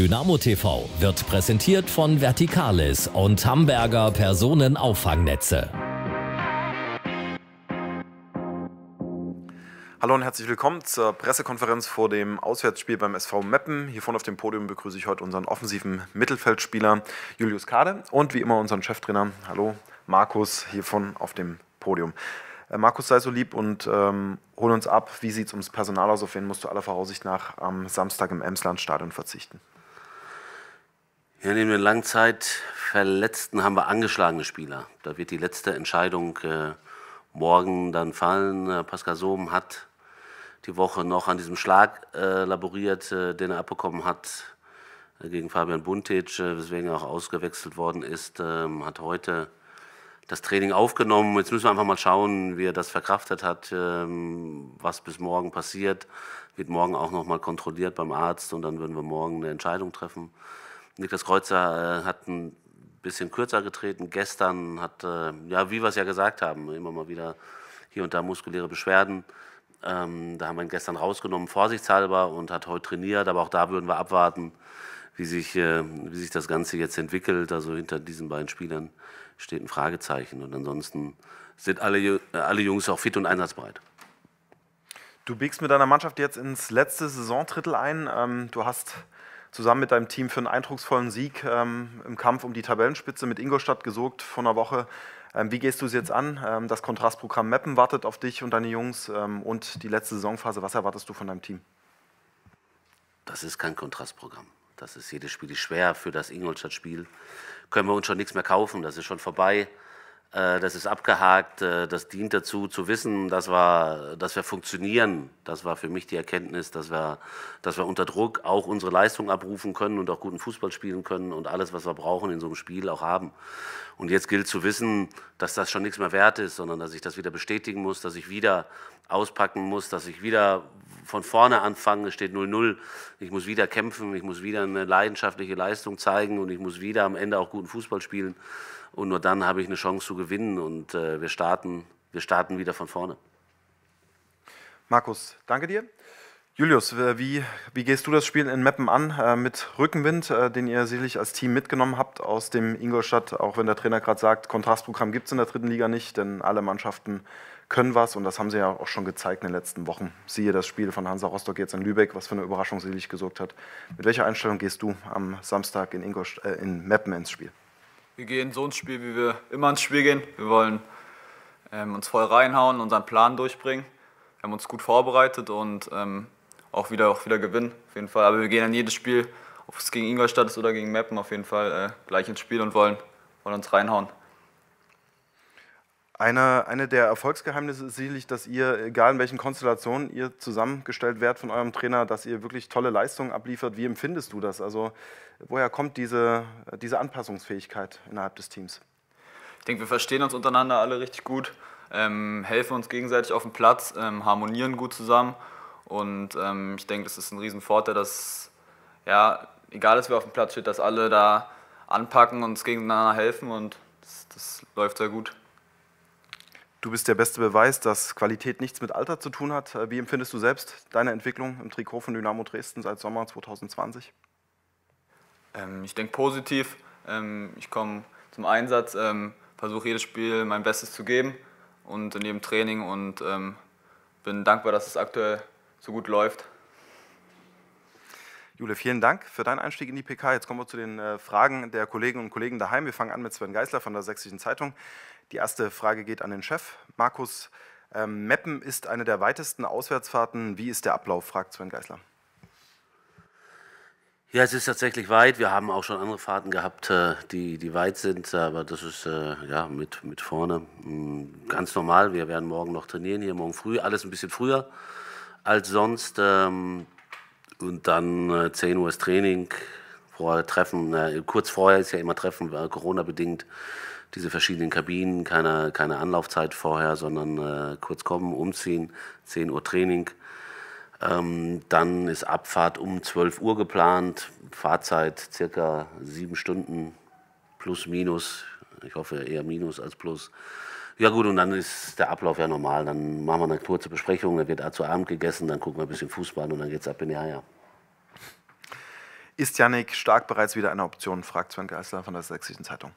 Dynamo TV wird präsentiert von Verticalis und Hamburger Personenauffangnetze. Hallo und herzlich willkommen zur Pressekonferenz vor dem Auswärtsspiel beim SV Meppen. Hier vorne auf dem Podium begrüße ich heute unseren offensiven Mittelfeldspieler Julius Kade und wie immer unseren Cheftrainer. Hallo, Markus, hier vorne auf dem Podium. Äh, Markus, sei so lieb und ähm, hol uns ab. Wie sieht es ums Personal aus? Auf wen musst du aller Voraussicht nach am Samstag im Emslandstadion verzichten? Ja, neben den Langzeitverletzten haben wir angeschlagene Spieler. Da wird die letzte Entscheidung äh, morgen dann fallen. Äh, Pascal Sohm hat die Woche noch an diesem Schlag äh, laboriert, äh, den er abbekommen hat äh, gegen Fabian Buntic, äh, weswegen er auch ausgewechselt worden ist, ähm, hat heute das Training aufgenommen. Jetzt müssen wir einfach mal schauen, wie er das verkraftet hat, ähm, was bis morgen passiert. Wird morgen auch noch mal kontrolliert beim Arzt und dann würden wir morgen eine Entscheidung treffen. Niklas Kreuzer äh, hat ein bisschen kürzer getreten. Gestern hat, äh, ja, wie wir es ja gesagt haben, immer mal wieder hier und da muskuläre Beschwerden. Ähm, da haben wir ihn gestern rausgenommen, vorsichtshalber, und hat heute trainiert. Aber auch da würden wir abwarten, wie sich, äh, wie sich das Ganze jetzt entwickelt. Also hinter diesen beiden Spielern steht ein Fragezeichen. Und ansonsten sind alle, alle Jungs auch fit und einsatzbereit. Du biegst mit deiner Mannschaft jetzt ins letzte Saisondrittel ein. Ähm, du hast zusammen mit deinem Team für einen eindrucksvollen Sieg ähm, im Kampf um die Tabellenspitze mit Ingolstadt gesorgt vor einer Woche. Ähm, wie gehst du es jetzt an? Ähm, das Kontrastprogramm Mappen wartet auf dich und deine Jungs ähm, und die letzte Saisonphase. Was erwartest du von deinem Team? Das ist kein Kontrastprogramm. Das ist jedes Spiel ist schwer. Für das Ingolstadt-Spiel können wir uns schon nichts mehr kaufen. Das ist schon vorbei. Äh, das ist abgehakt, äh, das dient dazu zu wissen, dass wir, dass wir funktionieren. Das war für mich die Erkenntnis, dass wir, dass wir unter Druck auch unsere Leistung abrufen können und auch guten Fußball spielen können und alles, was wir brauchen in so einem Spiel auch haben. Und jetzt gilt zu wissen, dass das schon nichts mehr wert ist, sondern dass ich das wieder bestätigen muss, dass ich wieder auspacken muss, dass ich wieder von vorne anfange, es steht 0-0, ich muss wieder kämpfen, ich muss wieder eine leidenschaftliche Leistung zeigen und ich muss wieder am Ende auch guten Fußball spielen. Und nur dann habe ich eine Chance zu gewinnen und äh, wir, starten, wir starten wieder von vorne. Markus, danke dir. Julius, wie, wie gehst du das Spiel in Meppen an äh, mit Rückenwind, äh, den ihr sicherlich als Team mitgenommen habt aus dem Ingolstadt, auch wenn der Trainer gerade sagt, Kontrastprogramm gibt es in der dritten Liga nicht, denn alle Mannschaften können was und das haben sie ja auch schon gezeigt in den letzten Wochen. Siehe das Spiel von Hansa Rostock jetzt in Lübeck, was für eine Überraschung sicherlich gesorgt hat. Mit welcher Einstellung gehst du am Samstag in, Ingolst äh, in Meppen ins Spiel? wir gehen so ins Spiel, wie wir immer ins Spiel gehen. Wir wollen ähm, uns voll reinhauen, unseren Plan durchbringen. Wir haben uns gut vorbereitet und ähm, auch, wieder, auch wieder gewinnen, auf jeden Fall. Aber wir gehen an jedes Spiel, ob es gegen Ingolstadt ist oder gegen Meppen, auf jeden Fall äh, gleich ins Spiel und wollen, wollen uns reinhauen. Eine, eine der Erfolgsgeheimnisse ist sicherlich, dass ihr, egal in welchen Konstellationen ihr zusammengestellt werdet von eurem Trainer, dass ihr wirklich tolle Leistungen abliefert. Wie empfindest du das? Also woher kommt diese, diese Anpassungsfähigkeit innerhalb des Teams? Ich denke, wir verstehen uns untereinander alle richtig gut, ähm, helfen uns gegenseitig auf dem Platz, ähm, harmonieren gut zusammen. Und ähm, ich denke, das ist ein Riesenvorteil, dass, ja, egal, dass wir auf dem Platz steht, dass alle da anpacken und uns gegeneinander helfen und das, das läuft sehr gut. Du bist der beste Beweis, dass Qualität nichts mit Alter zu tun hat. Äh, wie empfindest du selbst deine Entwicklung im Trikot von Dynamo Dresden seit Sommer 2020? Ähm, ich denke positiv. Ähm, ich komme zum Einsatz, ähm, versuche jedes Spiel mein Bestes zu geben und in jedem Training und ähm, bin dankbar, dass es aktuell so gut läuft. Jule, vielen Dank für deinen Einstieg in die PK. Jetzt kommen wir zu den äh, Fragen der Kolleginnen und Kollegen daheim. Wir fangen an mit Sven Geisler von der Sächsischen Zeitung. Die erste Frage geht an den Chef. Markus, ähm, Meppen ist eine der weitesten Auswärtsfahrten. Wie ist der Ablauf, fragt Sven Geisler. Ja, es ist tatsächlich weit. Wir haben auch schon andere Fahrten gehabt, äh, die, die weit sind, aber das ist äh, ja mit, mit vorne mm, ganz normal. Wir werden morgen noch trainieren hier, morgen früh, alles ein bisschen früher als sonst. Ähm, und dann 10 äh, Uhr ist Training, vorher Treffen, kurz vorher ist ja immer Treffen, Corona-bedingt diese verschiedenen Kabinen, keine, keine Anlaufzeit vorher, sondern äh, kurz kommen, umziehen, 10 Uhr Training. Ähm, dann ist Abfahrt um 12 Uhr geplant, Fahrzeit circa sieben Stunden plus minus. Ich hoffe eher minus als plus. Ja gut, und dann ist der Ablauf ja normal. Dann machen wir eine kurze Besprechung, dann wird zu Abend gegessen, dann gucken wir ein bisschen Fußball und dann geht's ab in die Eier. Ist Yannick Stark bereits wieder eine Option, fragt Sven Geisler von der Sächsischen Zeitung.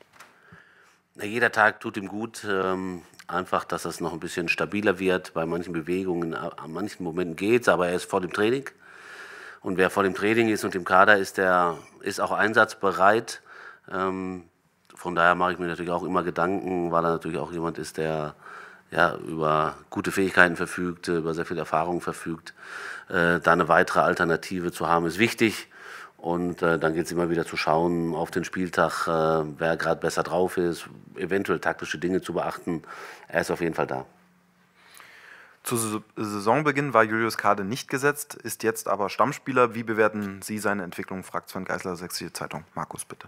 Jeder Tag tut ihm gut, ähm, einfach, dass es noch ein bisschen stabiler wird. Bei manchen Bewegungen, äh, an manchen Momenten geht's, aber er ist vor dem Training. Und wer vor dem Training ist und im Kader ist, der ist auch einsatzbereit. Ähm, von daher mache ich mir natürlich auch immer Gedanken, weil er natürlich auch jemand ist, der ja, über gute Fähigkeiten verfügt, äh, über sehr viel Erfahrung verfügt. Äh, da eine weitere Alternative zu haben, ist wichtig. Und äh, dann geht es immer wieder zu schauen auf den Spieltag, äh, wer gerade besser drauf ist, eventuell taktische Dinge zu beachten. Er ist auf jeden Fall da. Zu Saisonbeginn war Julius Kade nicht gesetzt, ist jetzt aber Stammspieler. Wie bewerten Sie seine Entwicklung? fragt Sven Geisler, Sächsische Zeitung. Markus, bitte.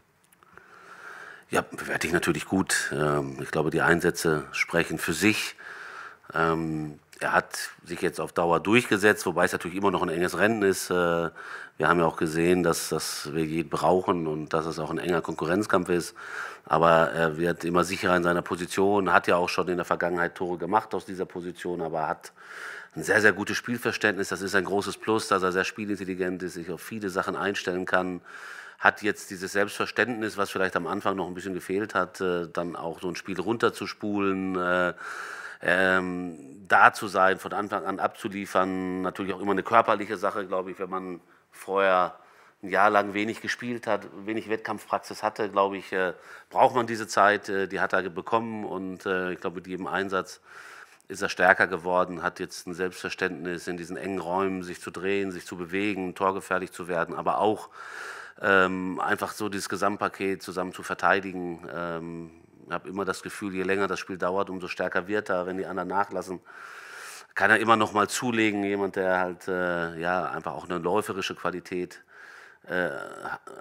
Ja, bewerte ich natürlich gut. Ähm, ich glaube, die Einsätze sprechen für sich. Ähm, er hat sich jetzt auf Dauer durchgesetzt, wobei es natürlich immer noch ein enges Rennen ist. Äh, wir haben ja auch gesehen, dass, dass wir jeden brauchen und dass es auch ein enger Konkurrenzkampf ist. Aber er wird immer sicherer in seiner Position, hat ja auch schon in der Vergangenheit Tore gemacht aus dieser Position, aber hat ein sehr, sehr gutes Spielverständnis. Das ist ein großes Plus, dass er sehr spielintelligent ist, sich auf viele Sachen einstellen kann. Hat jetzt dieses Selbstverständnis, was vielleicht am Anfang noch ein bisschen gefehlt hat, äh, dann auch so ein Spiel runterzuspulen. Äh, ähm, da zu sein, von Anfang an abzuliefern, natürlich auch immer eine körperliche Sache, glaube ich, wenn man vorher ein Jahr lang wenig gespielt hat, wenig Wettkampfpraxis hatte, glaube ich, äh, braucht man diese Zeit. Äh, die hat er bekommen und äh, ich glaube, mit jedem Einsatz ist er stärker geworden, hat jetzt ein Selbstverständnis, in diesen engen Räumen sich zu drehen, sich zu bewegen, torgefährlich zu werden, aber auch ähm, einfach so dieses Gesamtpaket zusammen zu verteidigen. Ähm, ich ähm, habe immer das Gefühl, je länger das Spiel dauert, umso stärker wird er, wenn die anderen nachlassen kann er immer noch mal zulegen, jemand, der halt äh, ja, einfach auch eine läuferische Qualität äh,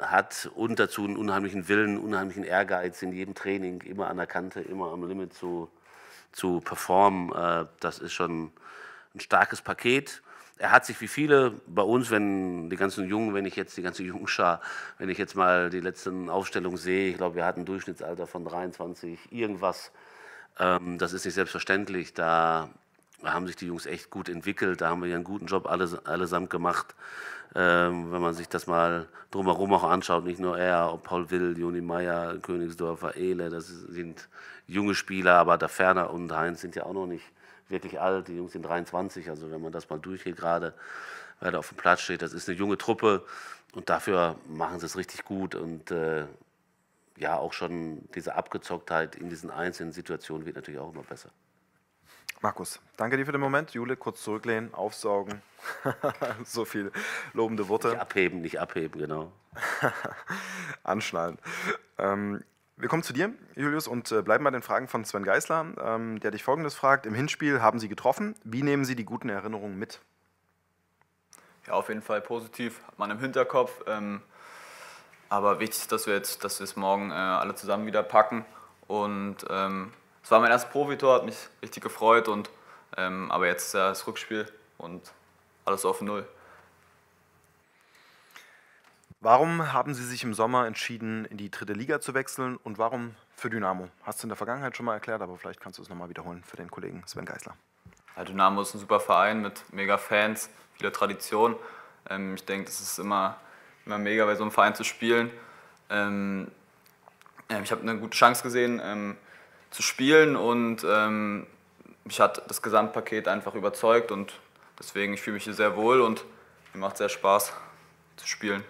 hat und dazu einen unheimlichen Willen, einen unheimlichen Ehrgeiz in jedem Training, immer an der Kante, immer am Limit zu, zu performen. Äh, das ist schon ein starkes Paket. Er hat sich wie viele bei uns, wenn die ganzen Jungen, wenn ich jetzt die ganze Jungschar, wenn ich jetzt mal die letzten Aufstellungen sehe, ich glaube, wir hatten ein Durchschnittsalter von 23, irgendwas. Ähm, das ist nicht selbstverständlich. Da haben sich die Jungs echt gut entwickelt. Da haben wir ja einen guten Job alles, allesamt gemacht. Ähm, wenn man sich das mal drumherum auch anschaut, nicht nur er, ob Paul Will, Joni Meyer, Königsdorfer, Ehle, das sind junge Spieler, aber da Ferner und Heinz sind ja auch noch nicht wirklich alt. Die Jungs sind 23, also wenn man das mal durchgeht gerade, wer da auf dem Platz steht, das ist eine junge Truppe und dafür machen sie es richtig gut und äh, ja, auch schon diese Abgezocktheit in diesen einzelnen Situationen wird natürlich auch immer besser. Markus, danke dir für den Moment. Jule, kurz zurücklehnen, aufsaugen. so viele lobende Worte. Nicht abheben, nicht abheben, genau. Anschnallen. Ähm, wir kommen zu dir, Julius, und äh, bleiben bei den Fragen von Sven Geisler, ähm, der dich folgendes fragt: Im Hinspiel haben Sie getroffen. Wie nehmen Sie die guten Erinnerungen mit? Ja, auf jeden Fall positiv, hat man im Hinterkopf. Ähm, aber wichtig ist, dass wir jetzt, dass wir es morgen äh, alle zusammen wieder packen und ähm, es war mein erstes Profitor, hat mich richtig gefreut und ähm, aber jetzt äh, das Rückspiel und alles auf Null. Warum haben Sie sich im Sommer entschieden, in die dritte Liga zu wechseln und warum für Dynamo? Hast du in der Vergangenheit schon mal erklärt, aber vielleicht kannst du es nochmal wiederholen für den Kollegen Sven Geisler. Ja, Dynamo ist ein super Verein mit mega Fans, vieler Tradition. Ähm, ich denke, das ist immer, immer mega, bei so einem Verein zu spielen. Ähm, ich habe eine gute Chance gesehen, ähm, zu spielen und ähm, mich hat das Gesamtpaket einfach überzeugt und deswegen, ich fühle mich hier sehr wohl und mir macht sehr Spaß zu spielen.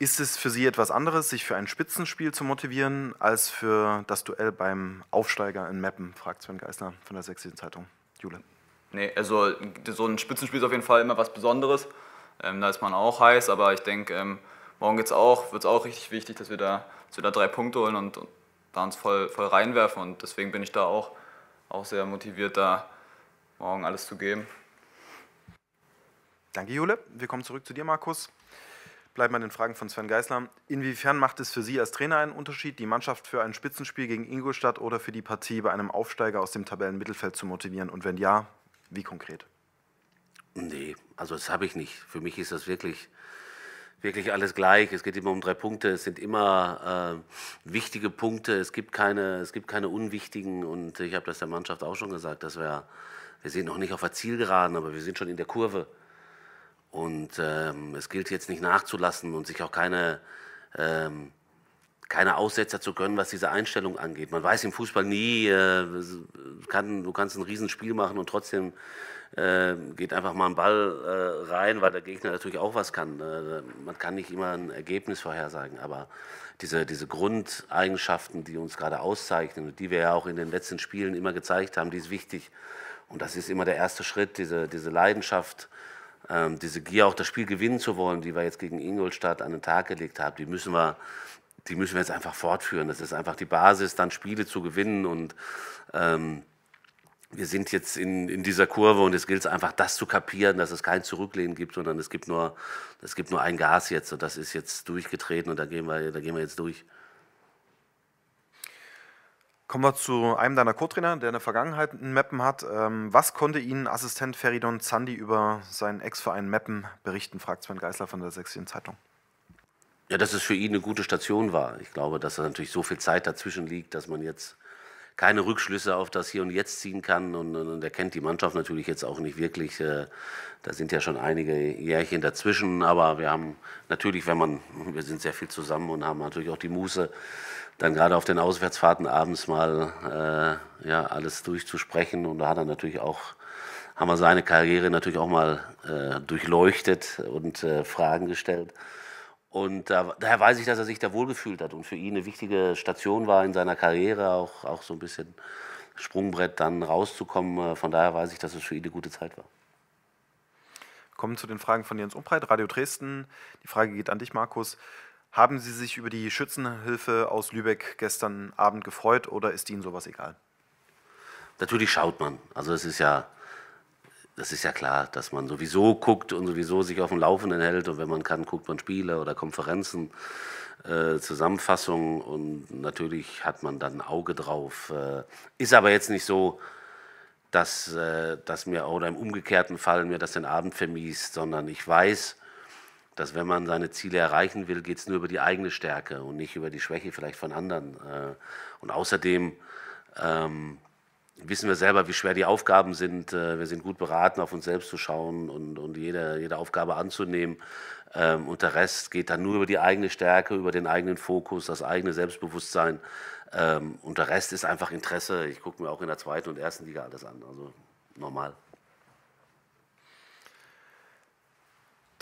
Ist es für Sie etwas anderes, sich für ein Spitzenspiel zu motivieren, als für das Duell beim Aufsteiger in Meppen, fragt Sven Geisner von der Sächsischen Zeitung. Jule. Nee, also so ein Spitzenspiel ist auf jeden Fall immer was Besonderes. Ähm, da ist man auch heiß, aber ich denke, ähm, morgen geht's auch, wird es auch richtig wichtig, dass wir da dass wir da drei Punkte holen und, und da uns voll, voll reinwerfen. Und deswegen bin ich da auch, auch sehr motiviert, da morgen alles zu geben. Danke, Jule. Wir kommen zurück zu dir, Markus. Bleiben bei den Fragen von Sven Geisler. Inwiefern macht es für Sie als Trainer einen Unterschied, die Mannschaft für ein Spitzenspiel gegen Ingolstadt oder für die Partie bei einem Aufsteiger aus dem Tabellenmittelfeld zu motivieren? Und wenn ja, wie konkret? Nee, also das habe ich nicht. Für mich ist das wirklich wirklich alles gleich. Es geht immer um drei Punkte. Es sind immer äh, wichtige Punkte. Es gibt keine, es gibt keine unwichtigen. Und ich habe das der Mannschaft auch schon gesagt, dass wir, wir sind noch nicht auf der Zielgeraden, aber wir sind schon in der Kurve. Und ähm, es gilt jetzt nicht nachzulassen und sich auch keine, ähm, keine Aussetzer zu gönnen, was diese Einstellung angeht. Man weiß im Fußball nie, äh, kann, du kannst ein Riesenspiel machen und trotzdem ähm, geht einfach mal einen Ball äh, rein, weil der Gegner natürlich auch was kann. Äh, man kann nicht immer ein Ergebnis vorhersagen, aber diese, diese Grundeigenschaften, die uns gerade auszeichnen und die wir ja auch in den letzten Spielen immer gezeigt haben, die ist wichtig. Und das ist immer der erste Schritt, diese, diese Leidenschaft, ähm, diese Gier, auch das Spiel gewinnen zu wollen, die wir jetzt gegen Ingolstadt an den Tag gelegt haben, die müssen wir die müssen wir jetzt einfach fortführen. Das ist einfach die Basis, dann Spiele zu gewinnen. Und ähm, wir sind jetzt in, in dieser Kurve und es gilt einfach, das zu kapieren, dass es kein Zurücklehnen gibt, sondern es gibt nur, es gibt nur ein Gas jetzt und das ist jetzt durchgetreten und da gehen wir, da gehen wir jetzt durch. Kommen wir zu einem deiner Co-Trainer, der eine Vergangenheit in Mappen hat. Ähm, was konnte Ihnen Assistent Feridon Zandi über seinen Ex-Verein Mappen berichten, fragt Sven Geisler von der Sächsischen Zeitung. Ja, dass es für ihn eine gute Station war. Ich glaube, dass da natürlich so viel Zeit dazwischen liegt, dass man jetzt keine Rückschlüsse auf das Hier und Jetzt ziehen kann. Und, und er kennt die Mannschaft natürlich jetzt auch nicht wirklich. Äh, da sind ja schon einige Jährchen dazwischen. Aber wir haben natürlich, wenn man, wir sind sehr viel zusammen und haben natürlich auch die Muße, dann gerade auf den Auswärtsfahrten abends mal äh, ja, alles durchzusprechen. Und da hat er natürlich auch haben wir seine Karriere natürlich auch mal äh, durchleuchtet und äh, Fragen gestellt. Und da, daher weiß ich, dass er sich da wohlgefühlt hat und für ihn eine wichtige Station war in seiner Karriere, auch, auch so ein bisschen Sprungbrett dann rauszukommen. Äh, von daher weiß ich, dass es für ihn eine gute Zeit war. Kommen zu den Fragen von Jens Umbreit, Radio Dresden. Die Frage geht an dich, Markus. Haben Sie sich über die Schützenhilfe aus Lübeck gestern Abend gefreut oder ist Ihnen sowas egal? Natürlich schaut man. Also es ist ja, das ist ja klar, dass man sowieso guckt und sowieso sich auf dem Laufenden hält und wenn man kann, guckt man Spiele oder Konferenzen, äh, Zusammenfassungen und natürlich hat man dann ein Auge drauf. Äh, ist aber jetzt nicht so, dass, äh, dass mir oder im umgekehrten Fall mir das den Abend vermiest, sondern ich weiß, dass wenn man seine Ziele erreichen will, geht es nur über die eigene Stärke und nicht über die Schwäche vielleicht von anderen. Äh, und außerdem ähm, wissen wir selber, wie schwer die Aufgaben sind. Äh, wir sind gut beraten, auf uns selbst zu schauen und, und jede, jede Aufgabe anzunehmen. Ähm, und der Rest geht dann nur über die eigene Stärke, über den eigenen Fokus, das eigene Selbstbewusstsein. Ähm, und der Rest ist einfach Interesse. Ich gucke mir auch in der zweiten und ersten Liga alles an. Also normal.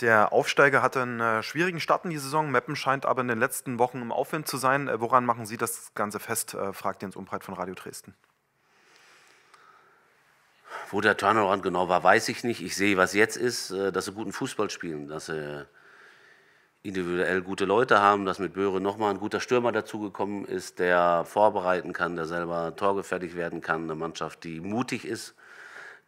Der Aufsteiger hatte einen äh, schwierigen Start in die Saison. Meppen scheint aber in den letzten Wochen im Aufwind zu sein. Äh, woran machen Sie das Ganze fest? fragt Jens Umbreit von Radio Dresden. Wo der Turnaround genau war, weiß ich nicht. Ich sehe, was jetzt ist, äh, dass sie guten Fußball spielen, dass sie individuell gute Leute haben, dass mit Böhre nochmal ein guter Stürmer dazugekommen ist, der vorbereiten kann, der selber torgefertigt werden kann. Eine Mannschaft, die mutig ist,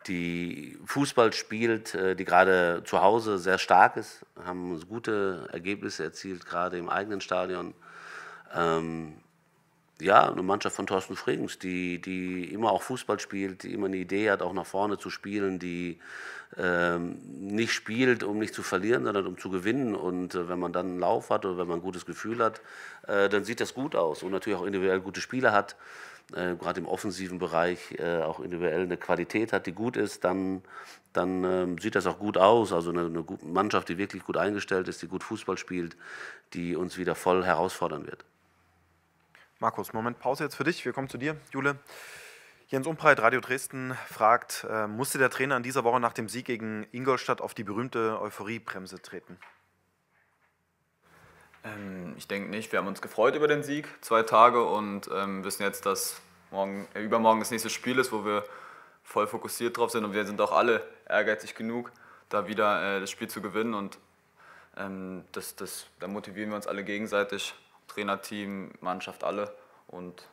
die Fußball spielt, äh, die gerade zu Hause sehr stark ist, haben gute Ergebnisse erzielt, gerade im eigenen Stadion. Ähm, ja, eine Mannschaft von Thorsten Frings, die, die immer auch Fußball spielt, die immer eine Idee hat, auch nach vorne zu spielen, die ähm, nicht spielt, um nicht zu verlieren, sondern um zu gewinnen. Und äh, wenn man dann einen Lauf hat oder wenn man ein gutes Gefühl hat, äh, dann sieht das gut aus und natürlich auch individuell gute Spieler hat. Äh, gerade im offensiven Bereich äh, auch individuell eine Qualität hat, die gut ist, dann, dann ähm, sieht das auch gut aus. Also eine, eine Mannschaft, die wirklich gut eingestellt ist, die gut Fußball spielt, die uns wieder voll herausfordern wird. Markus, Moment, Pause jetzt für dich. Wir kommen zu dir, Jule. Jens Umbreit, Radio Dresden, fragt, äh, musste der Trainer in dieser Woche nach dem Sieg gegen Ingolstadt auf die berühmte Euphoriebremse treten? Ähm, ich denke nicht. Wir haben uns gefreut über den Sieg, zwei Tage und ähm, wissen jetzt, dass morgen, äh, übermorgen das nächste Spiel ist, wo wir voll fokussiert drauf sind und wir sind auch alle ehrgeizig genug, da wieder äh, das Spiel zu gewinnen und ähm, das, das, da motivieren wir uns alle gegenseitig Trainerteam, Mannschaft, alle. Und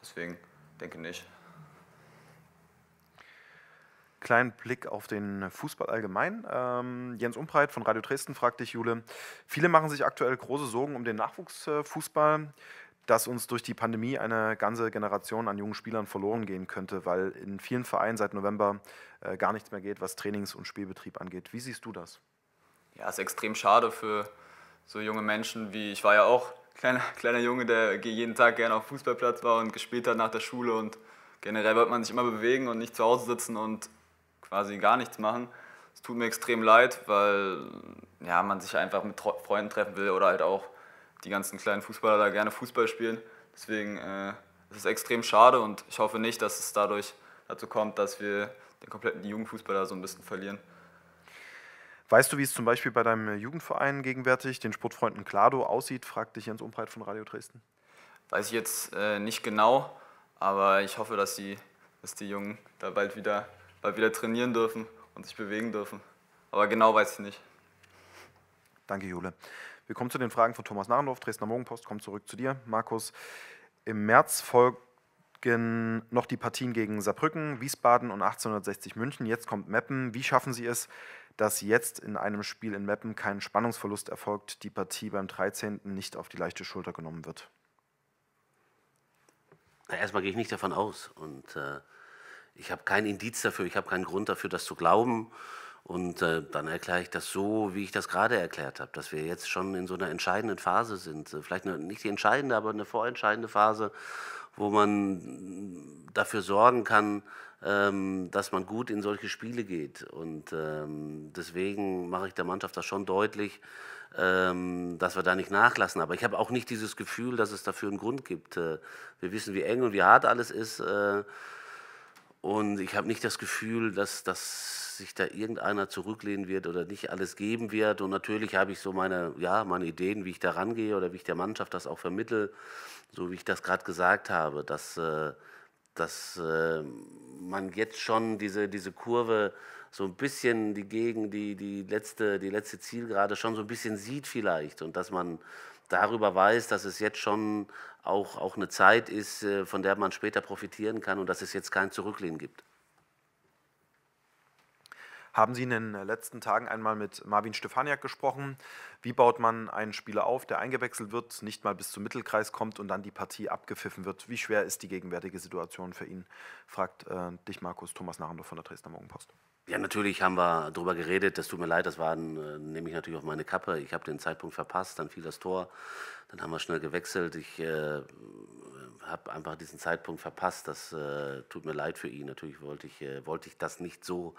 deswegen denke nicht. Kleinen Blick auf den Fußball allgemein. Ähm, Jens Umbreit von Radio Dresden fragt dich, Jule. Viele machen sich aktuell große Sorgen um den Nachwuchsfußball, dass uns durch die Pandemie eine ganze Generation an jungen Spielern verloren gehen könnte, weil in vielen Vereinen seit November äh, gar nichts mehr geht, was Trainings- und Spielbetrieb angeht. Wie siehst du das? Ja, ist extrem schade für so junge Menschen wie ich war ja auch kleiner, kleiner Junge, der jeden Tag gerne auf Fußballplatz war und gespielt hat nach der Schule und generell wollte man sich immer bewegen und nicht zu Hause sitzen und quasi gar nichts machen. Es tut mir extrem leid, weil ja, man sich einfach mit Freunden treffen will oder halt auch die ganzen kleinen Fußballer da gerne Fußball spielen. Deswegen äh, ist es extrem schade und ich hoffe nicht, dass es dadurch dazu kommt, dass wir den kompletten Jugendfußballer so ein bisschen verlieren. Weißt du, wie es zum Beispiel bei deinem Jugendverein gegenwärtig, den Sportfreunden Klado, aussieht, fragt dich Jens Umbreit von Radio Dresden. Weiß ich jetzt äh, nicht genau, aber ich hoffe, dass die, dass die Jungen da bald wieder, bald wieder trainieren dürfen und sich bewegen dürfen. Aber genau weiß ich nicht. Danke, Jule. Wir kommen zu den Fragen von Thomas Narendorf, Dresdner Morgenpost. Kommt zurück zu dir, Markus. Im März folgen noch die Partien gegen Saarbrücken, Wiesbaden und 1860 München. Jetzt kommt Meppen. Wie schaffen Sie es, dass jetzt in einem Spiel in Meppen kein Spannungsverlust erfolgt, die Partie beim 13. nicht auf die leichte Schulter genommen wird? Na, erstmal gehe ich nicht davon aus. Und äh, ich habe kein Indiz dafür, ich habe keinen Grund dafür, das zu glauben. Und äh, dann erkläre ich das so, wie ich das gerade erklärt habe, dass wir jetzt schon in so einer entscheidenden Phase sind. Äh, vielleicht eine, nicht die entscheidende, aber eine vorentscheidende Phase, wo man dafür sorgen kann, ähm, dass man gut in solche Spiele geht. Und ähm, deswegen mache ich der Mannschaft das schon deutlich, ähm, dass wir da nicht nachlassen. Aber ich habe auch nicht dieses Gefühl, dass es dafür einen Grund gibt. Äh, wir wissen, wie eng und wie hart alles ist. Äh, und ich habe nicht das Gefühl, dass, dass sich da irgendeiner zurücklehnen wird oder nicht alles geben wird. Und natürlich habe ich so meine, ja, meine Ideen, wie ich da rangehe oder wie ich der Mannschaft das auch vermittel so wie ich das gerade gesagt habe, dass, äh, dass äh, man jetzt schon diese, diese Kurve so ein bisschen die Gegend, die, die, letzte, die letzte Zielgerade schon so ein bisschen sieht vielleicht und dass man darüber weiß, dass es jetzt schon auch, auch eine Zeit ist, äh, von der man später profitieren kann und dass es jetzt kein Zurücklehnen gibt haben Sie in den äh, letzten Tagen einmal mit Marvin Stefaniak gesprochen. Wie baut man einen Spieler auf, der eingewechselt wird, nicht mal bis zum Mittelkreis kommt und dann die Partie abgepfiffen wird? Wie schwer ist die gegenwärtige Situation für ihn? Fragt äh, dich Markus Thomas Narendorf von der Dresdner Morgenpost. Ja, natürlich haben wir darüber geredet. Das tut mir leid, das war, äh, nehme ich natürlich auf meine Kappe. Ich habe den Zeitpunkt verpasst, dann fiel das Tor, dann haben wir schnell gewechselt. Ich äh, habe einfach diesen Zeitpunkt verpasst. Das äh, tut mir leid für ihn. Natürlich wollte ich, äh, wollte ich das nicht so,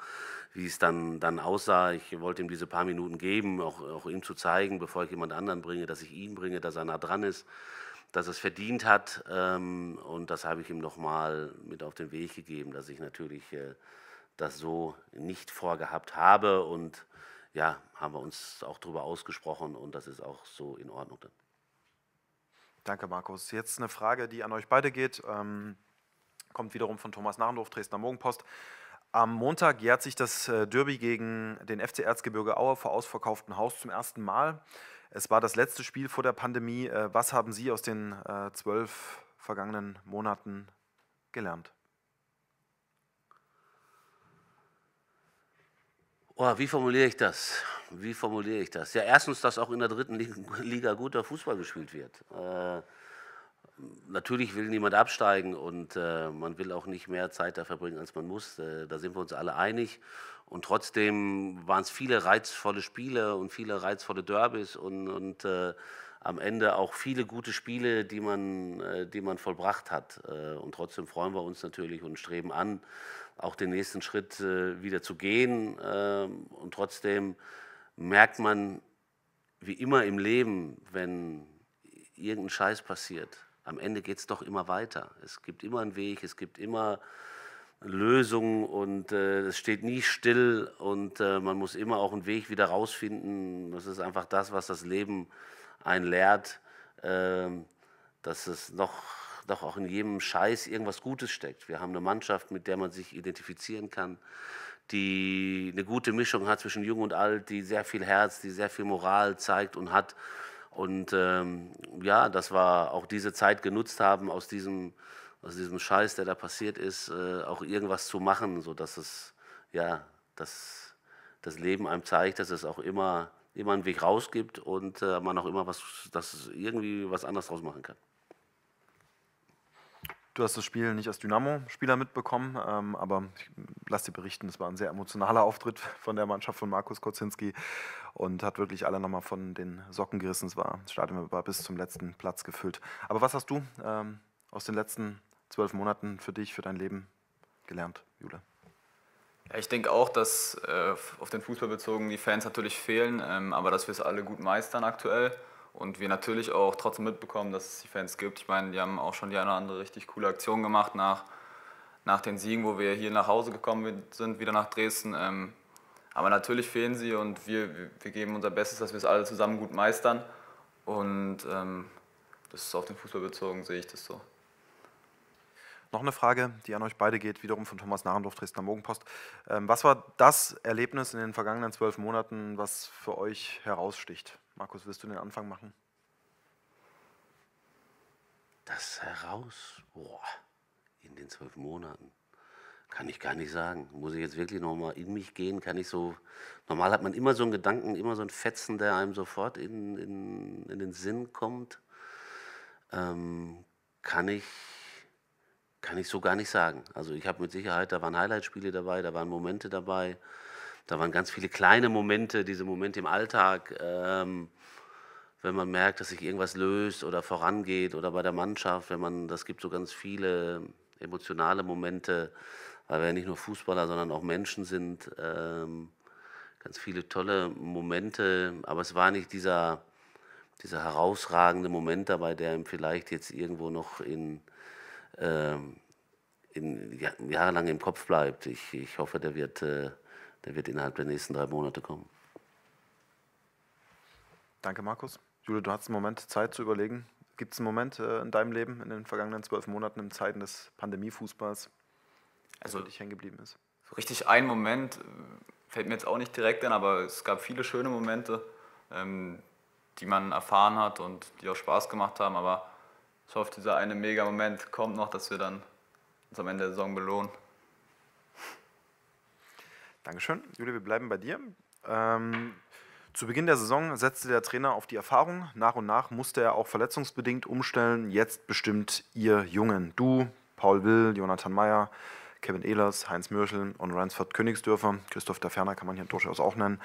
wie es dann, dann aussah. Ich wollte ihm diese paar Minuten geben, auch, auch ihm zu zeigen, bevor ich jemand anderen bringe, dass ich ihn bringe, dass er nah dran ist, dass er es verdient hat. Ähm, und das habe ich ihm nochmal mit auf den Weg gegeben, dass ich natürlich äh, das so nicht vorgehabt habe. Und ja, haben wir uns auch darüber ausgesprochen und das ist auch so in Ordnung dann. Danke, Markus. Jetzt eine Frage, die an euch beide geht. Ähm, kommt wiederum von Thomas Narendorf, Dresdner Morgenpost. Am Montag jährt sich das äh, Derby gegen den FC Erzgebirge Aue vor ausverkauftem Haus zum ersten Mal. Es war das letzte Spiel vor der Pandemie. Äh, was haben Sie aus den äh, zwölf vergangenen Monaten gelernt? Oh, wie formuliere ich das? Wie formuliere ich das? Ja, erstens, dass auch in der dritten Liga guter Fußball gespielt wird. Äh, natürlich will niemand absteigen und äh, man will auch nicht mehr Zeit da verbringen, als man muss. Äh, da sind wir uns alle einig. Und trotzdem waren es viele reizvolle Spiele und viele reizvolle Derbys und, und äh, am Ende auch viele gute Spiele, die man, äh, die man vollbracht hat. Äh, und trotzdem freuen wir uns natürlich und streben an, auch den nächsten Schritt äh, wieder zu gehen. Ähm, und trotzdem merkt man, wie immer im Leben, wenn irgendein Scheiß passiert, am Ende geht es doch immer weiter. Es gibt immer einen Weg, es gibt immer Lösungen und äh, es steht nie still und äh, man muss immer auch einen Weg wieder rausfinden. Das ist einfach das, was das Leben äh, einen lehrt, ähm, dass es noch doch auch in jedem Scheiß irgendwas Gutes steckt. Wir haben eine Mannschaft, mit der man sich identifizieren kann, die eine gute Mischung hat zwischen Jung und Alt, die sehr viel Herz, die sehr viel Moral zeigt und hat. Und ähm, ja, dass wir auch diese Zeit genutzt haben, aus diesem, aus diesem Scheiß, der da passiert ist, äh, auch irgendwas zu machen, sodass es, ja, dass das Leben einem zeigt, dass es auch immer immer einen Weg rausgibt und äh, man auch immer was, dass irgendwie was anderes draus machen kann. Du hast das Spiel nicht als Dynamo-Spieler mitbekommen, ähm, aber ich äh, lasse dir berichten, es war ein sehr emotionaler Auftritt von der Mannschaft von Markus Kocinski und hat wirklich alle nochmal von den Socken gerissen. Es war, das Stadion war bis zum letzten Platz gefüllt. Aber was hast du ähm, aus den letzten zwölf Monaten für dich, für dein Leben gelernt, Jule? Ja, ich denke auch, dass äh, auf den Fußball bezogen die Fans natürlich fehlen, ähm, aber dass wir es alle gut meistern aktuell und wir natürlich auch trotzdem mitbekommen, dass es die Fans gibt. Ich meine, die haben auch schon die eine oder andere richtig coole Aktion gemacht nach, nach den Siegen, wo wir hier nach Hause gekommen sind, wieder nach Dresden. Ähm, aber natürlich fehlen sie und wir, wir geben unser Bestes, dass wir es alle zusammen gut meistern. Und ähm, das ist auf den Fußball bezogen, sehe ich das so. Noch eine Frage, die an euch beide geht, wiederum von Thomas Narendorf, Dresdner Morgenpost. Ähm, was war das Erlebnis in den vergangenen zwölf Monaten, was für euch heraussticht? Markus, willst du den Anfang machen? Das heraus, boah, in den zwölf Monaten, kann ich gar nicht sagen. Muss ich jetzt wirklich nochmal in mich gehen? Kann ich so, normal hat man immer so einen Gedanken, immer so einen Fetzen, der einem sofort in, in, in den Sinn kommt. Ähm, kann ich kann ich so gar nicht sagen. Also ich habe mit Sicherheit, da waren Highlightspiele dabei, da waren Momente dabei, da waren ganz viele kleine Momente, diese Momente im Alltag, ähm, wenn man merkt, dass sich irgendwas löst oder vorangeht oder bei der Mannschaft, wenn man, das gibt so ganz viele emotionale Momente, weil wir ja nicht nur Fußballer, sondern auch Menschen sind. Ähm, ganz viele tolle Momente, aber es war nicht dieser, dieser herausragende Moment dabei, der ihm vielleicht jetzt irgendwo noch in, ähm, in, ja, jahrelang im Kopf bleibt. Ich, ich hoffe, der wird, äh, der wird innerhalb der nächsten drei Monate kommen. Danke, Markus. Jule, du hast einen Moment Zeit zu überlegen. Gibt es einen Moment äh, in deinem Leben in den vergangenen zwölf Monaten, in Zeiten des Pandemiefußballs, also, der dich hängen geblieben ist? So richtig ein Moment äh, fällt mir jetzt auch nicht direkt ein, aber es gab viele schöne Momente, ähm, die man erfahren hat und die auch Spaß gemacht haben. Aber ich hoffe, dieser eine mega Moment kommt noch, dass wir dann uns am Ende der Saison belohnen. Dankeschön. Julia, wir bleiben bei dir. Ähm, zu Beginn der Saison setzte der Trainer auf die Erfahrung. Nach und nach musste er auch verletzungsbedingt umstellen. Jetzt bestimmt ihr Jungen. Du, Paul Will, Jonathan Mayer, Kevin Ehlers, Heinz Mürschel und Ransford Königsdörfer, Christoph Daferner kann man hier durchaus auch nennen,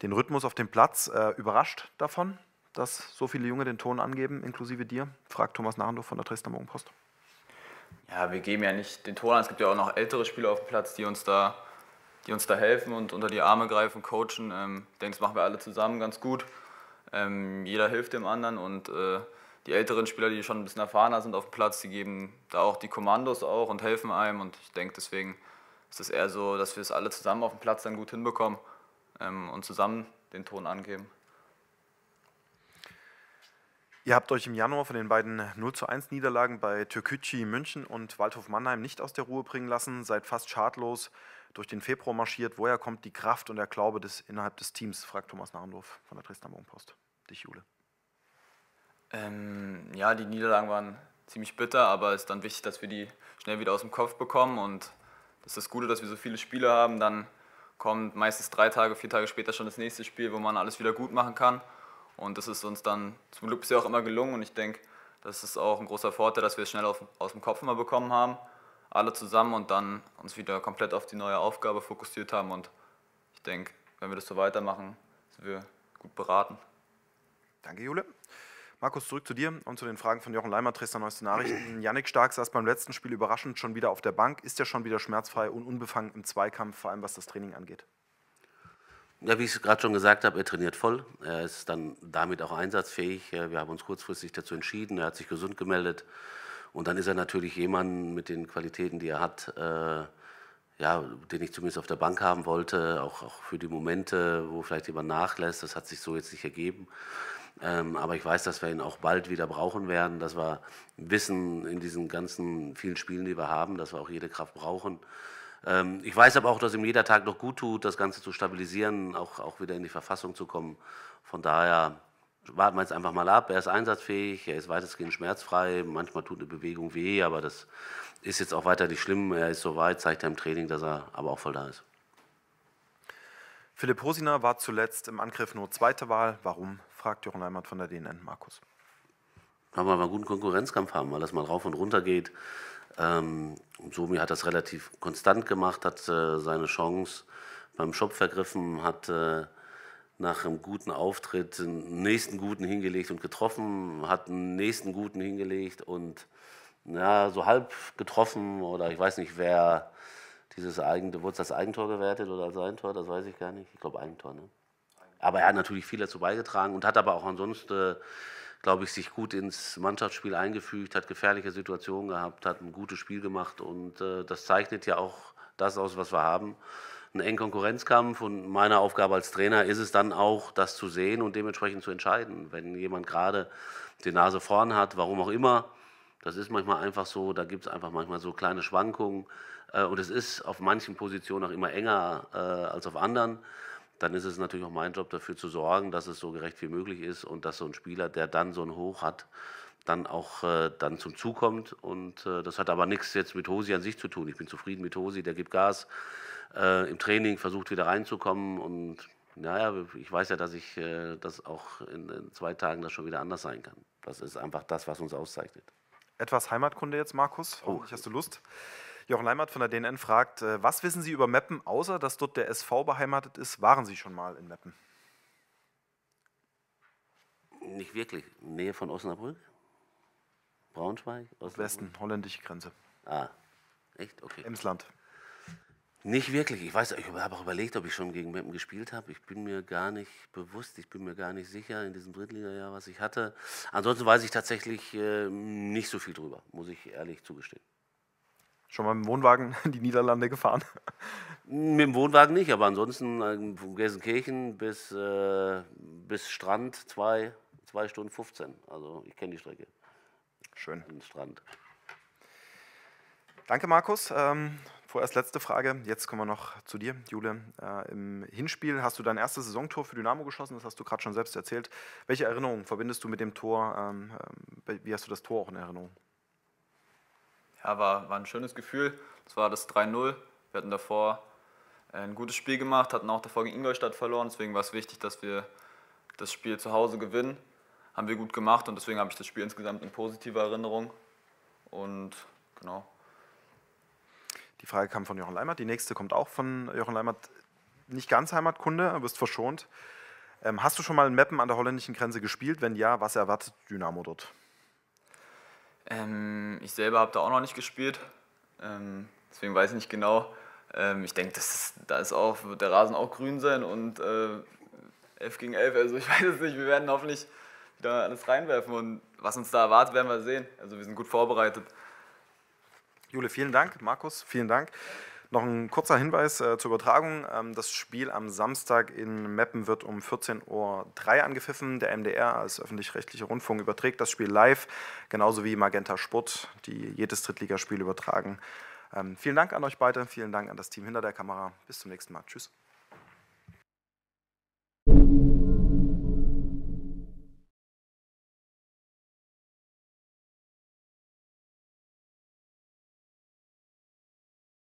den Rhythmus auf dem Platz äh, überrascht davon? dass so viele Junge den Ton angeben, inklusive dir? fragt Thomas Nahendorf von der Dresdner Morgenpost. Ja, wir geben ja nicht den Ton an. Es gibt ja auch noch ältere Spieler auf dem Platz, die uns da, die uns da helfen und unter die Arme greifen, coachen. Ähm, ich denke, das machen wir alle zusammen ganz gut. Ähm, jeder hilft dem anderen und äh, die älteren Spieler, die schon ein bisschen erfahrener sind auf dem Platz, die geben da auch die Kommandos auch und helfen einem. Und ich denke, deswegen ist es eher so, dass wir es alle zusammen auf dem Platz dann gut hinbekommen ähm, und zusammen den Ton angeben. Ihr habt euch im Januar von den beiden 0 zu 1 Niederlagen bei Türkgücü München und Waldhof Mannheim nicht aus der Ruhe bringen lassen, seid fast schadlos durch den Februar marschiert. Woher kommt die Kraft und der Glaube des, innerhalb des Teams, fragt Thomas Nahendorf von der Dresdner Morgenpost. Dich, Jule. Ähm, ja, die Niederlagen waren ziemlich bitter, aber es ist dann wichtig, dass wir die schnell wieder aus dem Kopf bekommen und das ist das Gute, dass wir so viele Spiele haben, dann kommt meistens drei Tage, vier Tage später schon das nächste Spiel, wo man alles wieder gut machen kann. Und das ist uns dann zum Glück bisher auch immer gelungen und ich denke, das ist auch ein großer Vorteil, dass wir es schnell auf, aus dem Kopf immer bekommen haben, alle zusammen und dann uns wieder komplett auf die neue Aufgabe fokussiert haben. Und ich denke, wenn wir das so weitermachen, sind wir gut beraten. Danke, Jule. Markus, zurück zu dir und zu den Fragen von Jochen Leimer, Dresdner Neueste Nachrichten. Yannick Stark saß beim letzten Spiel überraschend schon wieder auf der Bank, ist ja schon wieder schmerzfrei und unbefangen im Zweikampf, vor allem was das Training angeht. Ja, wie ich es gerade schon gesagt habe, er trainiert voll. Er ist dann damit auch einsatzfähig. Wir haben uns kurzfristig dazu entschieden. Er hat sich gesund gemeldet. Und dann ist er natürlich jemand mit den Qualitäten, die er hat, äh, ja, den ich zumindest auf der Bank haben wollte, auch, auch für die Momente, wo vielleicht jemand nachlässt. Das hat sich so jetzt nicht ergeben. Ähm, aber ich weiß, dass wir ihn auch bald wieder brauchen werden, dass wir wissen in diesen ganzen vielen Spielen, die wir haben, dass wir auch jede Kraft brauchen. Ähm, ich weiß aber auch, dass ihm jeder Tag noch gut tut, das Ganze zu stabilisieren, auch, auch wieder in die Verfassung zu kommen. Von daher warten wir jetzt einfach mal ab. Er ist einsatzfähig, er ist weitestgehend schmerzfrei. Manchmal tut eine Bewegung weh, aber das ist jetzt auch weiter nicht schlimm. Er ist soweit, zeigt er im Training, dass er aber auch voll da ist. Philipp Hosiner war zuletzt im Angriff nur zweite Wahl. Warum, fragt Jochen Leimann von der DNN, Markus. Kann wir mal einen guten Konkurrenzkampf haben, weil das mal rauf und runter geht. Ähm, Sumi hat das relativ konstant gemacht, hat äh, seine Chance beim Shop vergriffen, hat äh, nach einem guten Auftritt einen nächsten guten hingelegt und getroffen, hat einen nächsten guten hingelegt und ja, so halb getroffen oder ich weiß nicht, wer dieses Eigentor, wurde das Eigentor gewertet oder als Eigentor, das weiß ich gar nicht. Ich glaube Eigentor, ne? Aber er hat natürlich viel dazu beigetragen und hat aber auch ansonsten äh, glaube ich, sich gut ins Mannschaftsspiel eingefügt, hat gefährliche Situationen gehabt, hat ein gutes Spiel gemacht und äh, das zeichnet ja auch das aus, was wir haben. Ein engen Konkurrenzkampf und meine Aufgabe als Trainer ist es dann auch, das zu sehen und dementsprechend zu entscheiden. Wenn jemand gerade die Nase vorn hat, warum auch immer, das ist manchmal einfach so, da gibt es einfach manchmal so kleine Schwankungen äh, und es ist auf manchen Positionen auch immer enger äh, als auf anderen dann ist es natürlich auch mein Job, dafür zu sorgen, dass es so gerecht wie möglich ist und dass so ein Spieler, der dann so ein Hoch hat, dann auch äh, dann zum Zug kommt. Und äh, das hat aber nichts jetzt mit Hosi an sich zu tun. Ich bin zufrieden mit Hosi, der gibt Gas äh, im Training, versucht wieder reinzukommen. Und naja, ich weiß ja, dass ich äh, das auch in, in, zwei Tagen das schon wieder anders sein kann. Das ist einfach das, was uns auszeichnet. Etwas Heimatkunde jetzt, Markus. Oh. Hoffentlich oh. hast du Lust. Jochen Leimert von der DNN fragt, äh, was wissen Sie über Meppen, außer dass dort der SV beheimatet ist? Waren Sie schon mal in Meppen? Nicht wirklich. Nähe von Osnabrück? Braunschweig? Osnabrück? Westen, holländische Grenze. Ah, echt? Okay. Emsland. Nicht wirklich. Ich weiß, ich habe auch überlegt, ob ich schon gegen Meppen gespielt habe. Ich bin mir gar nicht bewusst, ich bin mir gar nicht sicher in diesem Drittliga-Jahr, was ich hatte. Ansonsten weiß ich tatsächlich äh, nicht so viel drüber, muss ich ehrlich zugestehen. Schon mal mit dem Wohnwagen in die Niederlande gefahren? Mit dem Wohnwagen nicht, aber ansonsten ähm, von Gelsenkirchen bis, äh, bis Strand 2 zwei, Stunden 15. Also ich kenne die Strecke. Schön. Den Strand. Danke, Markus. Ähm, vorerst letzte Frage. Jetzt kommen wir noch zu dir, Jule. Äh, Im Hinspiel hast du dein erstes Saisontor für Dynamo geschossen, das hast du gerade schon selbst erzählt. Welche Erinnerungen verbindest du mit dem Tor? Ähm, ähm wie hast du das Tor auch in Erinnerung? ja, war, war ein schönes Gefühl. Es war das 3-0. Wir hatten davor äh, ein gutes Spiel gemacht, hatten auch davor gegen Ingolstadt verloren. Deswegen war es wichtig, dass wir das Spiel zu Hause gewinnen. Haben wir gut gemacht und deswegen habe ich das Spiel insgesamt in positiver Erinnerung. Und genau. Die Frage kam von Jochen Leimert, die nächste kommt auch von Jochen Leimert. Nicht ganz Heimatkunde, wirst verschont. Ähm, hast du schon mal in Meppen an der holländischen Grenze gespielt? Wenn ja, was erwartet Dynamo dort? Ähm, ich selber habe da auch noch nicht gespielt, ähm, deswegen weiß ich nicht genau. Ähm, ich denke, da ist auch, wird der Rasen auch grün sein und äh, 11 gegen 11, also ich weiß es nicht, wir werden hoffentlich wieder alles reinwerfen und was uns da erwartet, werden wir sehen. Also wir sind gut vorbereitet. Jule, vielen Dank. Markus, vielen Dank. Noch ein kurzer Hinweis äh, zur Übertragung. Ähm, das Spiel am Samstag in Meppen wird um 14.03 Uhr angepfiffen. Der MDR als öffentlich-rechtlicher Rundfunk überträgt das Spiel live, genauso wie Magenta Sport, die jedes Drittligaspiel übertragen. Ähm, vielen Dank an euch beide, vielen Dank an das Team hinter der Kamera. Bis zum nächsten Mal. Tschüss.